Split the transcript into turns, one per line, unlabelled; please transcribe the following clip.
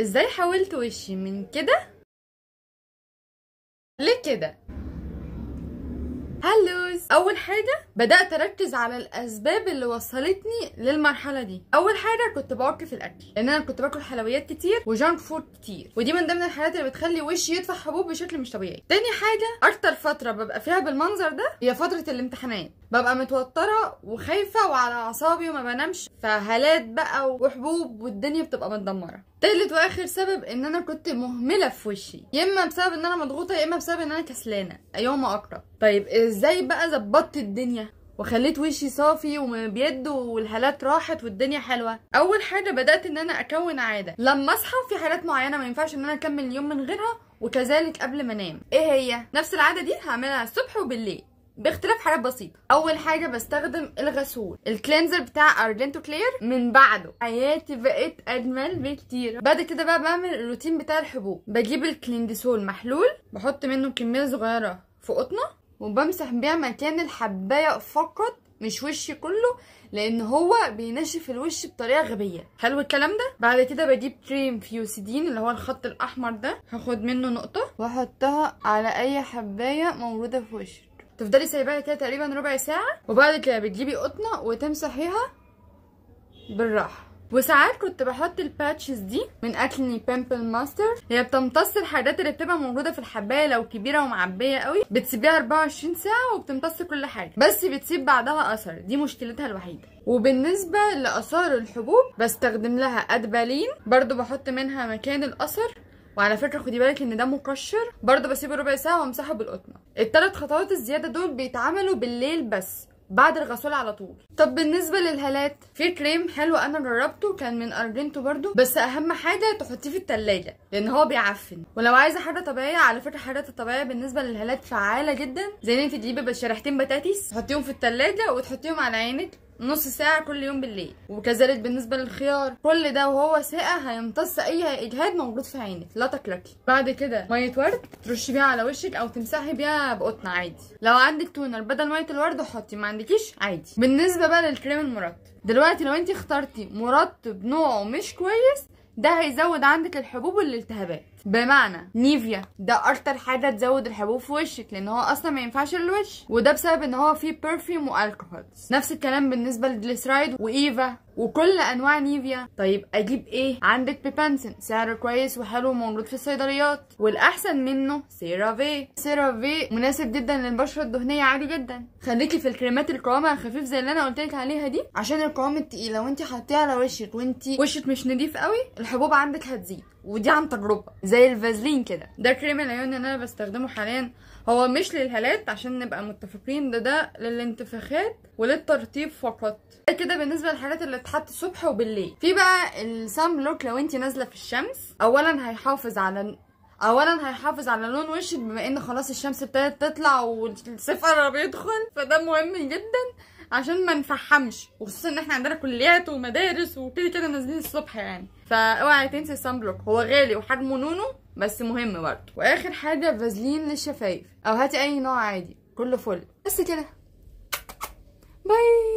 ازاي حولت وشي من كده لكده هلوز اول حاجه بدات اركز على الاسباب اللي وصلتني للمرحله دي اول حاجه كنت بوقف الاكل لان انا كنت باكل حلويات كتير وجانك فود كتير ودي من ضمن الحاجات اللي بتخلي وشي يدفع حبوب بشكل مش طبيعي تاني حاجه اكتر فتره ببقى فيها بالمنظر ده هي فتره الامتحانات ببقى متوتره وخايفه وعلى اعصابي وما بنامش فهالات بقى وحبوب والدنيا بتبقى متدمره تالت واخر سبب ان انا كنت مهمله في وشي يا اما بسبب ان انا مضغوطه يا اما بسبب ان انا كسلانه ايهما اقرب طيب ازاي بقى ظبطت الدنيا وخليت وشي صافي وبيد والهالات راحت والدنيا حلوه اول حاجه بدات ان انا اكون عاده لما اصحى في حالات معينه ما ينفعش ان انا اكمل اليوم من غيرها وكذلك قبل ما انام ايه هي نفس العاده دي هعملها الصبح وبالليل باختلاف حاجات بسيطه اول حاجه بستخدم الغسول الكلينزر بتاع أرجنتو كلير من بعده حياتي بقت اجمل بكتير بعد كده بقى بعمل الروتين بتاع الحبوب بجيب الكليندسول محلول بحط منه كميه صغيره في قطنه وبمسح بيها مكان الحبايه فقط مش وشي كله لان هو بينشف الوش بطريقه غبيه حلو الكلام ده بعد كده بجيب كريم فيوسيدين اللي هو الخط الاحمر ده هاخد منه نقطه واحطها على اي حبايه موجوده في وشي تفضلي سايباها كده تقريبا ربع ساعه وبعد كده بتجيبي قطنه وتمسحيها بالراحه وساعات كنت بحط الباتشز دي من اكلني بامبل ماستر هي بتمتص الحاجات اللي بتبقى موجوده في الحبايه لو كبيره ومعبيه قوي بتسيبيها 24 ساعه وبتمتص كل حاجه بس بتسيب بعدها اثر دي مشكلتها الوحيده وبالنسبه لاثار الحبوب بستخدم لها ادبالين برضو بحط منها مكان الاثر وعلى فكره خدي بالك ان ده مقشر برضه بسيبه ربع ساعه وامسحه بالقطنه الثلاث خطوات الزياده دول بيتعملوا بالليل بس بعد الغسول على طول طب بالنسبه للهالات في كريم حلو انا جربته كان من ارجنتو برضو بس اهم حاجه تحطيه في التلاجة لان هو بيعفن ولو عايزه حاجه طبيعيه على فكره حاجات الطبيعيه بالنسبه للهالات فعاله جدا زي ان انت تجيبي شريحتين بطاطس تحطيهم في التلاجة وتحطيهم على عينك نص ساعة كل يوم بالليل وكذلك بالنسبة للخيار كل ده وهو ساقع هيمتص أي إجهاد موجود في عينك لا تقلقي بعد كده مية ورد ترشي بيها على وشك أو تمسحي بيها بقطن عادي لو عندك تونر بدل مية الورد حطي ما عندكيش عادي بالنسبة بقى للكريم المرطب دلوقتي لو انت اخترتي مرطب نوعه مش كويس ده هيزود عندك الحبوب والالتهابات بمعنى نيفيا ده اكتر حاجه تزود الحبوب في وشك لان هو اصلا ما ينفعش للوش وده بسبب ان هو فيه برفيوم والكحولز نفس الكلام بالنسبه للجليسرايد وايفا وكل انواع نيفيا طيب اجيب ايه عندك بيبانسن سعره كويس وحلو وموجود في الصيدليات والاحسن منه سيرافي سيرافي مناسب جدا للبشره الدهنيه عادي جدا خليكي في الكريمات القوامها الخفيف زي اللي انا قلت لك عليها دي عشان القوام التقيله وانت حطيها على وشك وانت وشك مش نضيف قوي الحبوب عندك هتزيد ودي عن تجربه زي الفازلين كده ده كريم العيون اللي انا بستخدمه حاليا هو مش للهالات عشان نبقى متفقين ده ده للانتفاخات وللترطيب فقط كده بالنسبه للحاجات اللي بتتحط الصبح وبالليل في بقى السان بلوك لو انت نازله في الشمس اولا هيحافظ على اولا هيحافظ على لون وشك بما ان خلاص الشمس ابتدت تطلع والسفر بيدخل فده مهم جدا عشان ما نفحمش وخصوصا ان احنا عندنا كليات ومدارس وكده كده نازلين الصبح يعني فاوعي تنسي السان بلوك هو غالي وحجمه نونو بس مهم برضه واخر حاجه فازلين للشفايف او هاتي اي نوع عادي كله فل بس كده باي